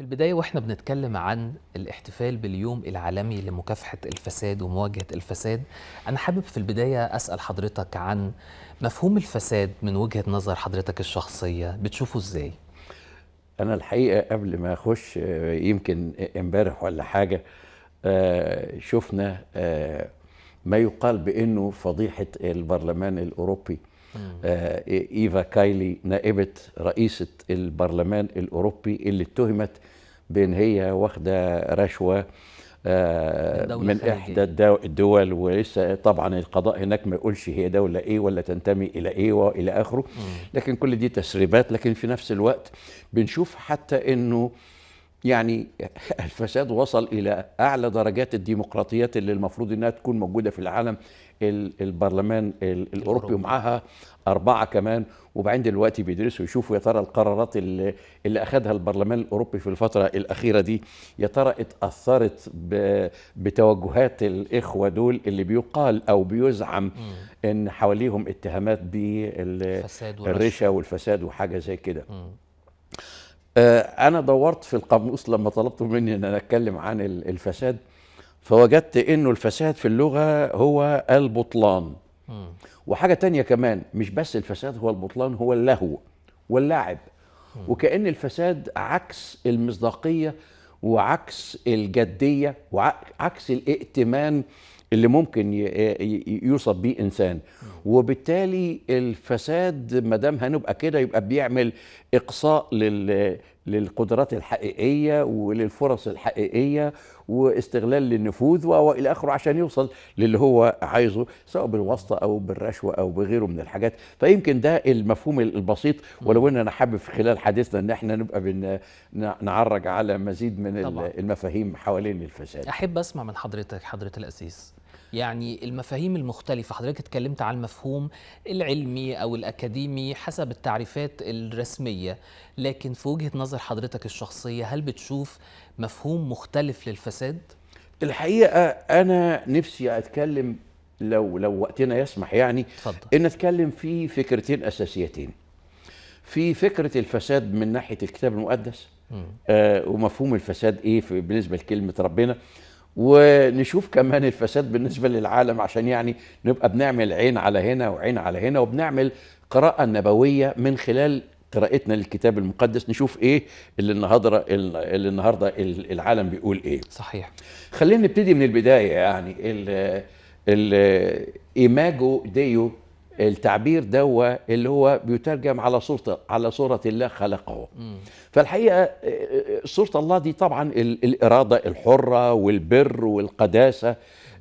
في البداية وإحنا بنتكلم عن الاحتفال باليوم العالمي لمكافحة الفساد ومواجهة الفساد أنا حابب في البداية أسأل حضرتك عن مفهوم الفساد من وجهة نظر حضرتك الشخصية بتشوفه إزاي؟ أنا الحقيقة قبل ما أخش آه، يمكن امبارح ولا حاجة آه، شفنا آه، ما يقال بأنه فضيحة البرلمان الأوروبي آه إيفا كايلي نائبة رئيسة البرلمان الأوروبي اللي اتهمت بان هي واخده رشوه آه، من احدى الدول ولسه طبعا القضاء هناك ما يقولش هي دوله ايه ولا تنتمي الى ايه والى اخره لكن كل دي تسريبات لكن في نفس الوقت بنشوف حتى انه يعني الفساد وصل الى اعلى درجات الديمقراطيات اللي المفروض انها تكون موجوده في العالم البرلمان الاوروبي ومعاها اربعه كمان وبعدين دلوقتي بيدرسوا يشوفوا يا ترى القرارات اللي, اللي اخذها البرلمان الاوروبي في الفتره الاخيره دي يا ترى اتاثرت بتوجهات الاخوه دول اللي بيقال او بيزعم م. ان حواليهم اتهامات بالرشا والفساد وحاجه زي كده آه، انا دورت في القاموس لما طلبتوا مني ان انا اتكلم عن الفساد فوجدت انه الفساد في اللغه هو البطلان وحاجه تانية كمان مش بس الفساد هو البطلان هو اللهو واللعب وكأن الفساد عكس المصداقية وعكس الجدية وعكس الائتمان اللي ممكن يوصف بيه انسان وبالتالي الفساد ما دام هنبقى كده يبقى بيعمل اقصاء للقدرات الحقيقيه وللفرص الحقيقيه واستغلال للنفوذ والى اخره عشان يوصل للي هو عايزه سواء بالواسطه او بالرشوه او بغيره من الحاجات فيمكن ده المفهوم البسيط ولو أننا انا حابب في خلال حديثنا ان احنا نبقى بن نعرج على مزيد من طبعا. المفاهيم حوالين الفساد احب اسمع من حضرتك حضره الاسيس يعني المفاهيم المختلفة حضرتك اتكلمت عن المفهوم العلمي أو الأكاديمي حسب التعريفات الرسمية لكن في وجهة نظر حضرتك الشخصية هل بتشوف مفهوم مختلف للفساد؟ الحقيقة أنا نفسي أتكلم لو لو وقتنا يسمح يعني فضل. ان اتكلم في فكرتين اساسيتين في فكره الفساد من ناحيه الكتاب المقدس آه ومفهوم الفساد ايه في بالنسبه لكلمه ربنا ونشوف كمان الفساد بالنسبة للعالم عشان يعني نبقى بنعمل عين على هنا وعين على هنا وبنعمل قراءة نبوية من خلال قراءتنا للكتاب المقدس نشوف ايه اللي النهارده اللي النهارده العالم بيقول ايه صحيح خلينا نبتدي من البدايه يعني الايماجو ديو التعبير دوا اللي هو بيترجم على صورة على صورة الله خلقه م. فالحقيقة آه، آه، صورة الله دي طبعا الإرادة الحرة والبر والقداسة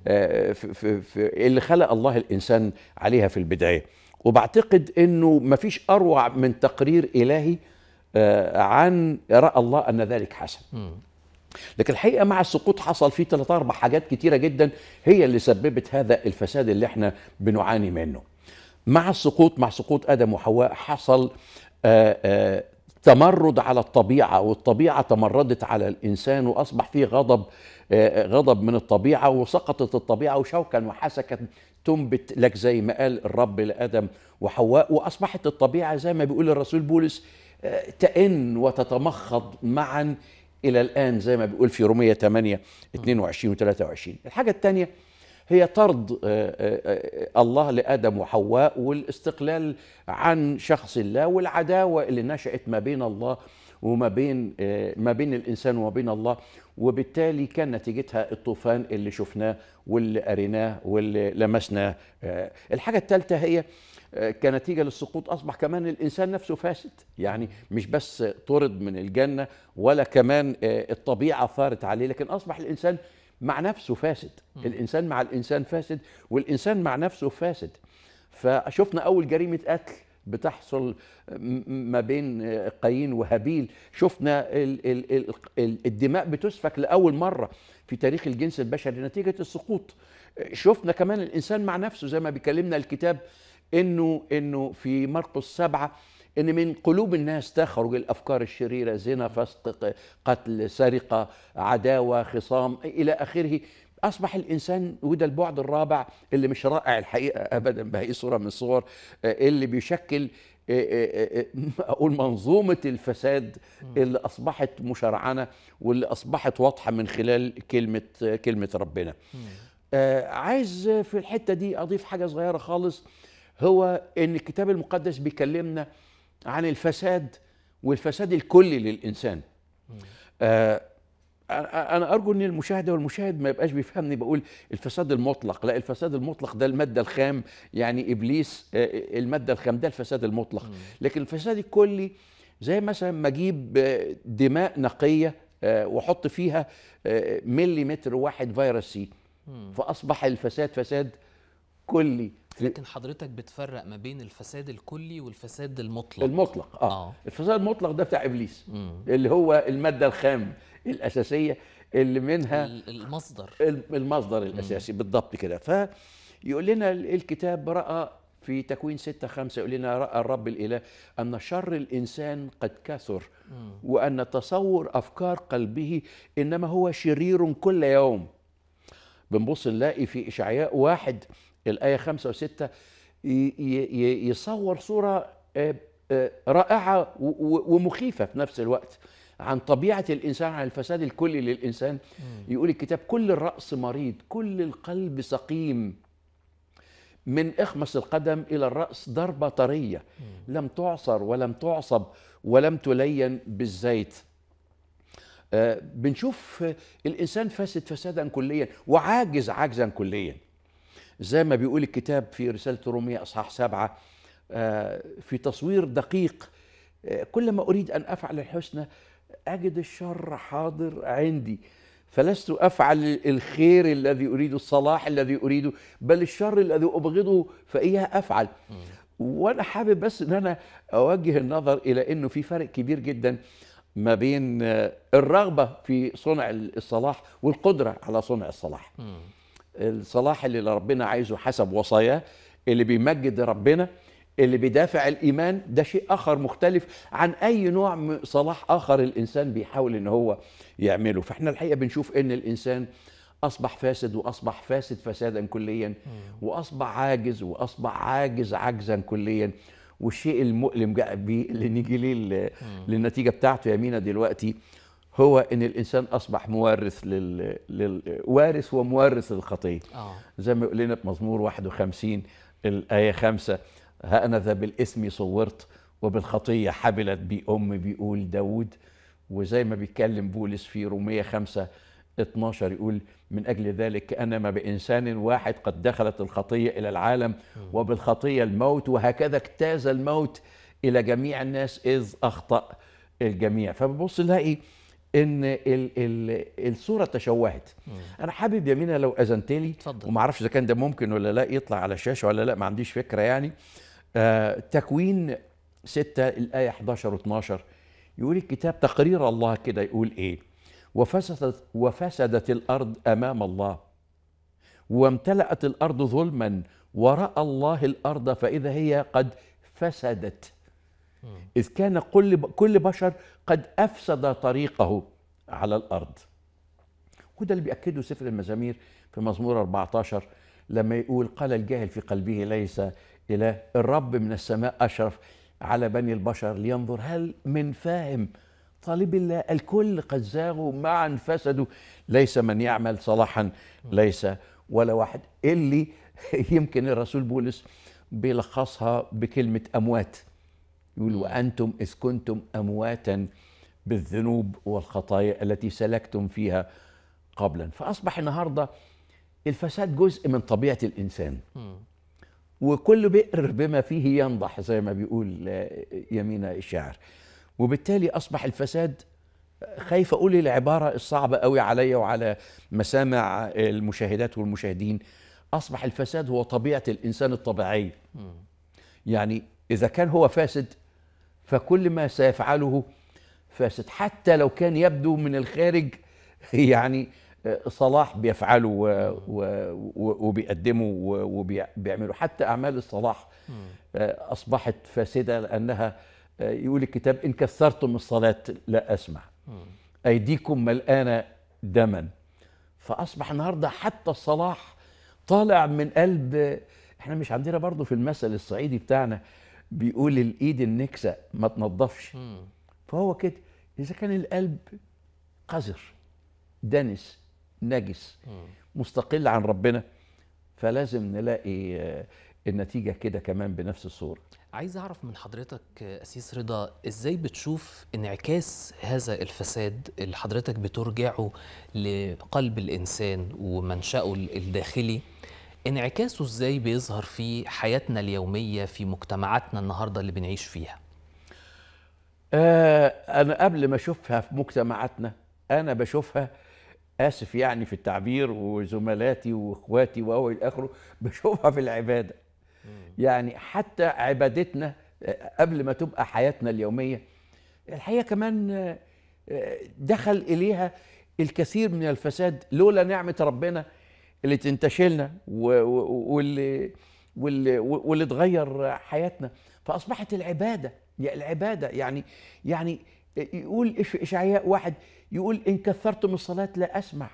في آه، في اللي خلق الله الإنسان عليها في البداية وبعتقد أنه مفيش أروع من تقرير إلهي عن رأى الله أن ذلك حسن م. لكن الحقيقه مع السقوط حصل فيه ثلاث اربع حاجات كتيره جدا هي اللي سببت هذا الفساد اللي احنا بنعاني منه مع السقوط مع سقوط ادم وحواء حصل آه، آه، تمرد على الطبيعه والطبيعه تمردت على الانسان واصبح في غضب آه، غضب من الطبيعه وسقطت الطبيعه وشوكا وحسكا تنبت لك زي ما قال الرب لادم وحواء واصبحت الطبيعه زي ما بيقول الرسول بولس تئن وتتمخض معا الى الان زي ما بيقول في روميه 8 22 و 23 الحاجه الثانيه هي طرد آه، آه، آه، الله لادم وحواء والاستقلال عن شخص الله والعداوه اللي نشات ما بين الله وما بين ما بين الانسان وما بين الله وبالتالي كان نتيجتها الطوفان اللي شفناه واللي قريناه واللي لمسناه الحاجه الثالثه هي كنتيجه للسقوط اصبح كمان الانسان نفسه فاسد يعني مش بس طرد من الجنه ولا كمان الطبيعه ثارت عليه لكن اصبح الانسان مع نفسه فاسد الانسان مع الانسان فاسد والانسان مع نفسه فاسد فشفنا اول جريمه قتل بتحصل ما بين قايين وهابيل شفنا ال ال ال الدماء بتسفك لاول مره في تاريخ الجنس البشري نتيجه السقوط شفنا كمان الانسان مع نفسه زي ما بيكلمنا الكتاب انه انه في مرقس سبعه ان من قلوب الناس تخرج الافكار الشريره زنا فسق قتل سرقه عداوه خصام الى اخره اصبح الانسان وده البعد الرابع اللي مش رائع الحقيقه ابدا باي صوره من الصور آه، اللي بيشكل آه، آه، اقول منظومه الفساد اللي اصبحت مشرعنه واللي اصبحت واضحه من خلال كلمه كلمه ربنا عايز في الحته دي اضيف حاجه صغيره خالص هو ان الكتاب المقدس بيكلمنا عن الفساد والفساد الكلي للانسان آه انا ارجو ان المشاهده والمشاهد ما يبقاش بيفهمني بقول الفساد المطلق لا الفساد المطلق ده الماده الخام يعني ابليس آه، آه، الماده الخام ده الفساد المطلق لكن الفساد الكلي زي مثلا ما اجيب آه، دماء نقيه واحط فيها مليمتر واحد فيروس سي فاصبح الفساد فساد كلي لكن حضرتك بتفرق ما بين الفساد الكلي والفساد المطلق المطلق اه, آه. الفساد المطلق ده بتاع ابليس مم. اللي هو الماده الخام الاساسيه اللي منها المصدر المصدر الاساسي مم. بالضبط كده فيقول لنا الكتاب راى في تكوين ستة خمسة يقول لنا رأى الرب الإله أن شر الإنسان قد كثر وأن تصور أفكار قلبه إنما هو شرير كل يوم بنبص نلاقي في إشعياء واحد الآية خمسة وستة يصور صورة آه، آه، رائعة ومخيفة في نفس الوقت عن طبيعة الإنسان عن الفساد الكلي للإنسان يقول الكتاب كل الرأس مريض كل القلب سقيم من إخمص القدم إلى الرأس ضربة طرية لم تعصر ولم تعصب ولم تلين بالزيت آه، بنشوف الإنسان فاسد فسادا كليا وعاجز عجزا كليا زي ما بيقول الكتاب في رسالة رومية أصحاح سبعة آه، في تصوير دقيق آه، كل ما أريد أن أفعل الحسنى أجد الشر حاضر عندي فلست أفعل الخير الذي أريده الصلاح الذي أريده بل الشر الذي أبغضه فإياه أفعل وأنا حابب بس أن أنا أوجه النظر إلى أنه في فرق كبير جدا ما بين آه، الرغبة في صنع الصلاح والقدرة على صنع الصلاح الصلاح اللي ربنا عايزه حسب وصاياه اللي بيمجد ربنا اللي بيدافع الايمان ده شيء اخر مختلف عن اي نوع صلاح اخر الانسان بيحاول ان هو يعمله فاحنا الحقيقه بنشوف ان الانسان اصبح فاسد واصبح فاسد فسادا كليا واصبح عاجز واصبح عاجز عجزا كليا والشيء المؤلم جاء بيه اللي نيجي ليه للنتيجه بتاعته يا مينا دلوقتي هو ان الانسان اصبح مورث لل... لل... وارث ومورث للخطيه آه. زي ما يقول لنا في مزمور 51 الايه 5 هانذا بالاسم صورت وبالخطيه حبلت بي ام بيقول داوود وزي ما بيتكلم بولس في روميه 5 12 يقول من اجل ذلك كانما بانسان واحد قد دخلت الخطيه الى العالم وبالخطيه الموت وهكذا اجتاز الموت الى جميع الناس اذ اخطا الجميع فببص نلاقي ان الـ الـ الصوره تشوهت مم. انا حابب يا مينا لو اذنت لي وما اعرفش اذا كان ده ممكن ولا لا يطلع على الشاشه ولا لا ما عنديش فكره يعني آه تكوين 6 الايه 11 و12 يقول الكتاب تقرير الله كده يقول ايه وفسدت وفسدت الارض امام الله وامتلأت الارض ظلما وراى الله الارض فاذا هي قد فسدت إذ كان كل كل بشر قد أفسد طريقه على الأرض وده اللي بيأكده سفر المزامير في مزمور 14 لما يقول قال الجاهل في قلبه ليس إله الرب من السماء أشرف على بني البشر لينظر هل من فاهم طالب الله الكل قد زاغوا معا فسدوا ليس من يعمل صلاحا ليس ولا واحد اللي يمكن الرسول بولس بيلخصها بكلمة أموات يقول وأنتم إذ كنتم أمواتا بالذنوب والخطايا التي سلكتم فيها قبلا فأصبح النهاردة الفساد جزء من طبيعة الإنسان وكل بئر بما فيه ينضح زي ما بيقول آه، يمينة الشاعر وبالتالي أصبح الفساد آه، خايف أقول العبارة الصعبة قوي عليا وعلى مسامع المشاهدات والمشاهدين أصبح الفساد هو طبيعة الإنسان الطبيعية يعني إذا كان هو فاسد فكل ما سيفعله فاسد حتى لو كان يبدو من الخارج يعني آه، صلاح بيفعله وبيقدمه وبيعمله حتى أعمال الصلاح آه، أصبحت فاسدة لأنها آه، يقول الكتاب إن كثرتم الصلاة لا أسمع أيديكم ملآنة دما فأصبح النهاردة حتى الصلاح طالع من قلب احنا مش عندنا برضه في المثل الصعيدي بتاعنا بيقول الايد النكسه ما تنضفش فهو كده اذا كان القلب قذر دنس نجس مستقل عن ربنا فلازم نلاقي آه، النتيجه كده كمان بنفس الصوره عايز اعرف من حضرتك آه، اسيس رضا ازاي بتشوف انعكاس هذا الفساد اللي حضرتك بترجعه لقلب الانسان ومنشاه الداخلي انعكاسه ازاي بيظهر في حياتنا اليوميه في مجتمعاتنا النهارده اللي بنعيش فيها آه انا قبل ما اشوفها في مجتمعاتنا انا بشوفها اسف يعني في التعبير وزملاتي واخواتي واول اخره بشوفها في العباده يعني حتى عبادتنا آه، قبل ما تبقى حياتنا اليوميه الحقيقه كمان آه، آه، دخل اليها الكثير من الفساد لولا نعمه ربنا اللي تنتشلنا واللي واللي واللي تغير حياتنا فاصبحت العباده العباده يعني يعني يقول اشعياء واحد يقول ان كثرتم الصلاه لا اسمع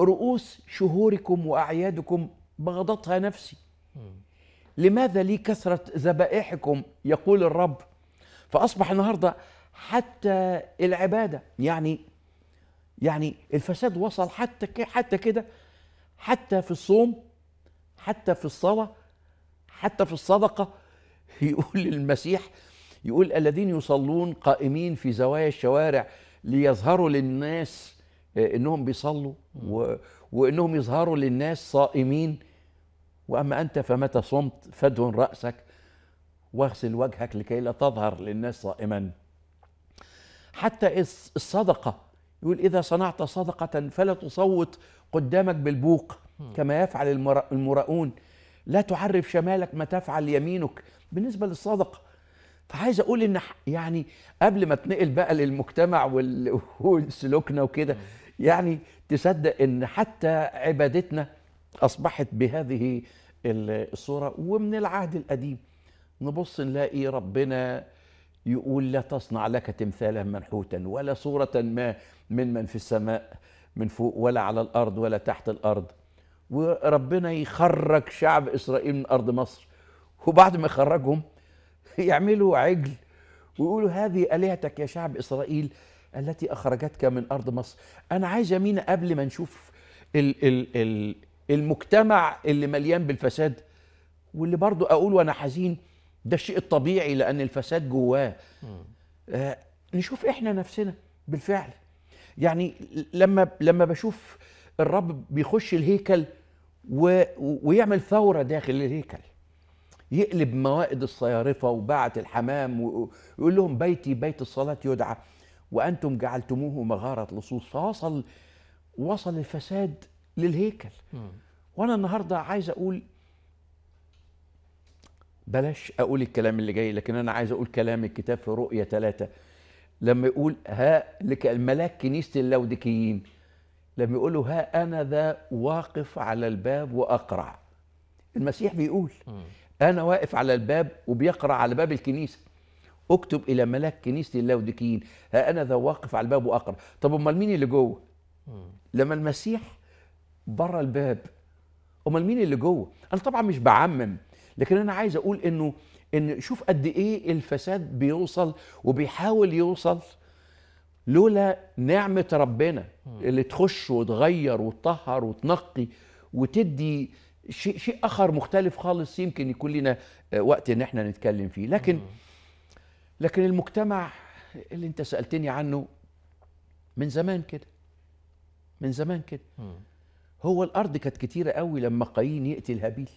رؤوس شهوركم واعيادكم بغضتها نفسي لماذا لي كثره ذبائحكم يقول الرب فاصبح النهارده حتى العباده يعني يعني الفساد وصل حتى حتى كده حتى في الصوم حتى في الصلاة حتى في الصدقة يقول المسيح يقول الذين يصلون قائمين في زوايا الشوارع ليظهروا للناس آه، انهم بيصلوا و... وانهم يظهروا للناس صائمين واما انت فمتى صمت فادهن راسك واغسل وجهك لكي لا تظهر للناس صائما حتى الصدقه يقول إذا صنعت صدقة فلا تصوت قدامك بالبوق كما يفعل المراؤون لا تعرف شمالك ما تفعل يمينك بالنسبة للصدقة فعايز أقول إن يعني قبل ما تنقل بقى للمجتمع وسلوكنا وكده يعني تصدق إن حتى عبادتنا أصبحت بهذه الصورة ومن العهد القديم نبص نلاقي ربنا يقول لا تصنع لك تمثالا منحوتا ولا صورة ما من من في السماء من فوق ولا على الأرض ولا تحت الأرض وربنا يخرج شعب إسرائيل من أرض مصر وبعد ما يخرجهم يعملوا عجل ويقولوا هذه آلهتك يا شعب إسرائيل التي أخرجتك من أرض مصر أنا عايز أمين قبل ما نشوف الـ الـ الـ المجتمع اللي مليان بالفساد واللي برضو أقول وأنا حزين ده الشيء الطبيعي لان الفساد جواه آه نشوف احنا نفسنا بالفعل يعني لما لما بشوف الرب بيخش الهيكل و ويعمل ثوره داخل الهيكل يقلب موائد الصيارفه وباعه الحمام ويقول لهم بيتي بيت الصلاه يدعى وانتم جعلتموه مغاره لصوص فوصل وصل الفساد للهيكل وانا النهارده عايز اقول بلاش اقول الكلام اللي جاي لكن انا عايز اقول كلام الكتاب في رؤيا ثلاثة لما يقول ها لك الملاك كنيسه اللاوديكيين لما يقول له ها انا ذا واقف على الباب واقرع المسيح بيقول انا واقف على الباب وبيقرع على باب الكنيسه اكتب الى ملاك كنيسه اللاوديكيين ها انا ذا واقف على الباب واقرع طب امال مين اللي جوه لما المسيح بره الباب امال مين اللي جوه انا طبعا مش بعمم لكن انا عايز اقول انه ان شوف قد ايه الفساد بيوصل وبيحاول يوصل لولا نعمه ربنا اللي تخش وتغير وتطهر وتنقي وتدي شيء شيء اخر مختلف خالص يمكن يكون لنا آه، وقت ان احنا نتكلم فيه لكن لكن المجتمع اللي انت سالتني عنه من زمان كده من زمان كده هو الارض كانت كتيره قوي لما قايين يقتل هابيل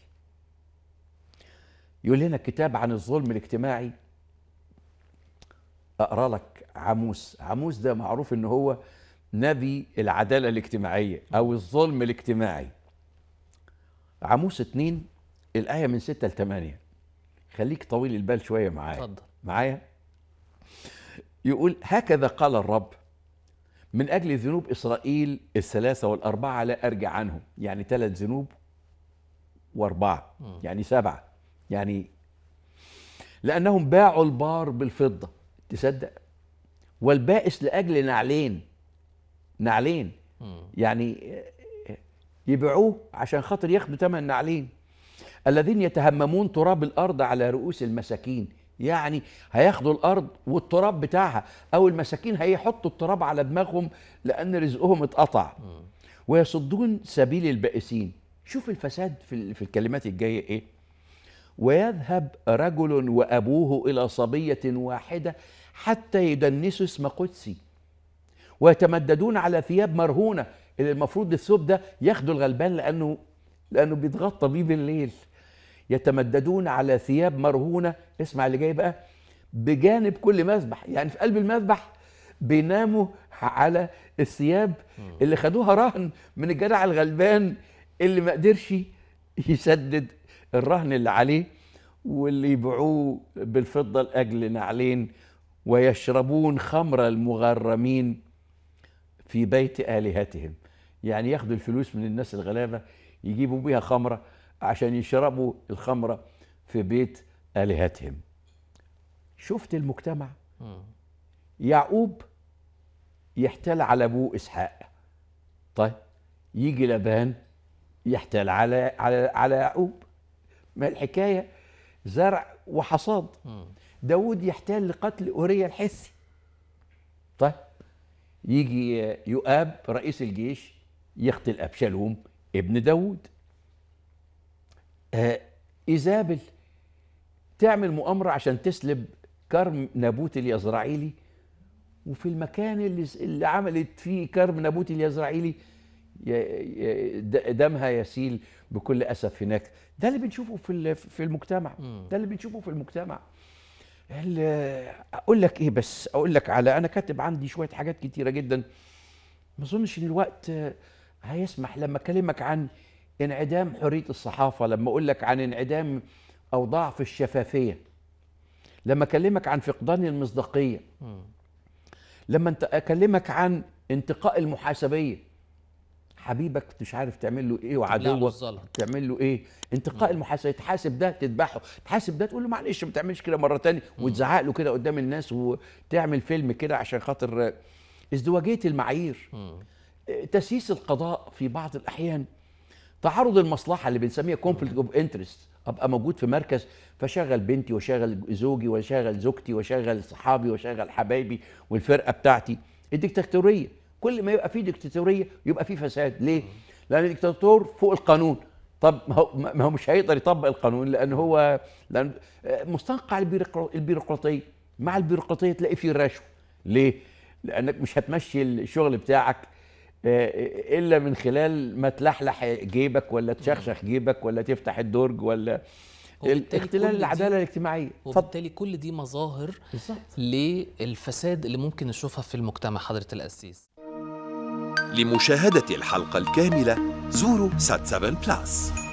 يقول لنا كتاب عن الظلم الاجتماعي اقرا لك عموس عموس ده معروف ان هو نبي العداله الاجتماعيه او الظلم الاجتماعي عموس اتنين الايه من ستة لثمانية خليك طويل البال شويه معايا اتفضل معايا يقول هكذا قال الرب من اجل ذنوب اسرائيل الثلاثه والاربعه لا ارجع عنهم يعني ثلاث ذنوب واربعه يعني سبعه يعني لأنهم باعوا البار بالفضة تصدق والبائس لأجل نعلين نعلين يعني يبيعوه عشان خاطر ياخدوا ثمن نعلين الذين يتهممون تراب الارض على رؤوس المساكين يعني هياخدوا الارض والتراب بتاعها او المساكين هيحطوا التراب على دماغهم لان رزقهم اتقطع ويصدون سبيل البائسين شوف الفساد في الكلمات الجايه ايه ويذهب رجل وأبوه إلى صبية واحدة حتى يدنسوا اسم قدسي ويتمددون على ثياب مرهونة اللي المفروض الثوب ده ياخده الغلبان لأنه لأنه بيتغطى بيه بالليل يتمددون على ثياب مرهونة اسمع اللي جاي بقى بجانب كل مذبح يعني في قلب المذبح بيناموا على الثياب اللي خدوها رهن من الجدع الغلبان اللي ما قدرش يسدد الرهن اللي عليه واللي يبيعوه بالفضة لأجل نعلين ويشربون خمر المغرمين في بيت آلهتهم يعني ياخدوا الفلوس من الناس الغلابة يجيبوا بيها خمرة عشان يشربوا الخمرة في بيت آلهتهم شفت المجتمع يعقوب يحتال على أبوه إسحاق طيب يجي لبان يحتال على على على يعقوب ما الحكايه زرع وحصاد داود يحتال لقتل اوريا الحسي طيب يجي يؤاب رئيس الجيش يقتل ابشالوم ابن داود آه ايزابل تعمل مؤامره عشان تسلب كرم نابوت اليزرعيلي وفي المكان اللي, اللي عملت فيه كرم نابوت اليزرعيلي دمها يسيل بكل اسف هناك ده اللي بنشوفه في في المجتمع ده اللي بنشوفه في المجتمع اقول لك ايه بس اقول لك على انا كاتب عندي شويه حاجات كتيره جدا ما اظنش ان الوقت هيسمح لما اكلمك عن انعدام حريه الصحافه لما اقول لك عن انعدام او ضعف الشفافيه لما اكلمك عن فقدان المصداقيه لما اكلمك عن انتقاء المحاسبيه حبيبك مش عارف تعمل له ايه وعدوك تعمل له ايه انتقاء المحاسبه تحاسب ده تذبحه تحاسب ده تقول له معلش ما تعملش كده مره تانية وتزعق له كده قدام الناس وتعمل فيلم كده عشان خاطر ازدواجيه المعايير تسييس القضاء في بعض الاحيان تعرض المصلحه اللي بنسميها كونفليكت اوف انترست ابقى موجود في مركز فشغل بنتي وشغل زوجي وشغل زوجتي وشغل صحابي وشغل حبايبي والفرقه بتاعتي الديكتاتوريه كل ما يبقى فيه ديكتاتوريه يبقى فيه فساد ليه لان الديكتاتور فوق القانون طب ما هو مش هيقدر يطبق القانون لان هو لان مستنقع البيروقراطيه مع البيروقراطيه تلاقي فيه رشوه ليه لانك مش هتمشي الشغل بتاعك آه، آه، الا من خلال ما تلحلح جيبك ولا تشخشخ جيبك ولا تفتح الدرج ولا اختلال العداله الاجتماعيه وبالتالي كل دي مظاهر بالزبط. للفساد اللي ممكن نشوفها في المجتمع حضره القسيس لمشاهدة الحلقة الكاملة زوروا سات 7 بلاس